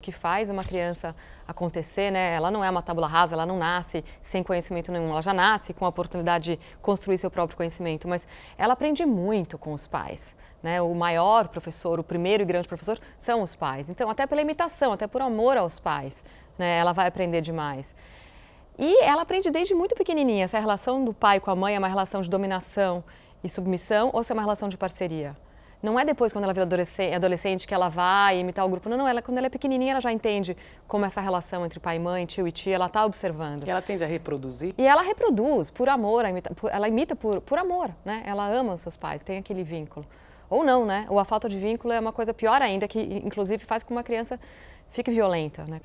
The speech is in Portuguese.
que faz uma criança acontecer, né? Ela não é uma tábula rasa, ela não nasce sem conhecimento nenhum, ela já nasce com a oportunidade de construir seu próprio conhecimento, mas ela aprende muito com os pais, né? O maior professor, o primeiro e grande professor são os pais. Então, até pela imitação, até por amor aos pais, né? Ela vai aprender demais. E ela aprende desde muito pequenininha, se a relação do pai com a mãe é uma relação de dominação e submissão ou se é uma relação de parceria não é depois quando ela vira adolescente que ela vai imitar o grupo. Não, não, ela, quando ela é pequenininha, ela já entende como essa relação entre pai e mãe, tio e tia, ela está observando. E ela tende a reproduzir? E ela reproduz, por amor, ela imita por, por amor, né? Ela ama os seus pais, tem aquele vínculo. Ou não, né? Ou a falta de vínculo é uma coisa pior ainda, que inclusive faz com que uma criança fique violenta, né?